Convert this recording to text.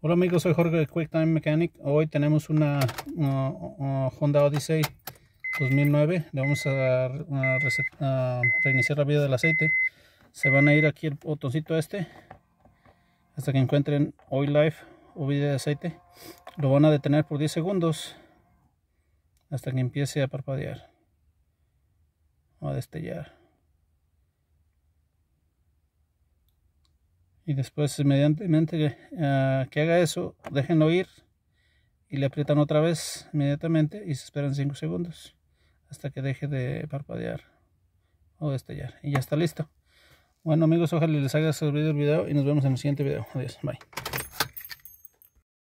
Hola amigos, soy Jorge de Time Mechanic. Hoy tenemos una uh, uh, Honda Odyssey 2009. Le vamos a, uh, reiniciar la vida del aceite. Se van a ir aquí el botoncito este hasta que encuentren Oil Life o vida de aceite. Lo van a detener por 10 segundos hasta que empiece a parpadear o a destellar. y después inmediatamente ah, que haga eso déjenlo ir y le aprietan otra vez inmediatamente y se esperan 5 segundos hasta que deje de parpadear o destellar y ya está listo bueno amigos ojalá les haya servido el video y nos vemos en el siguiente video adiós bye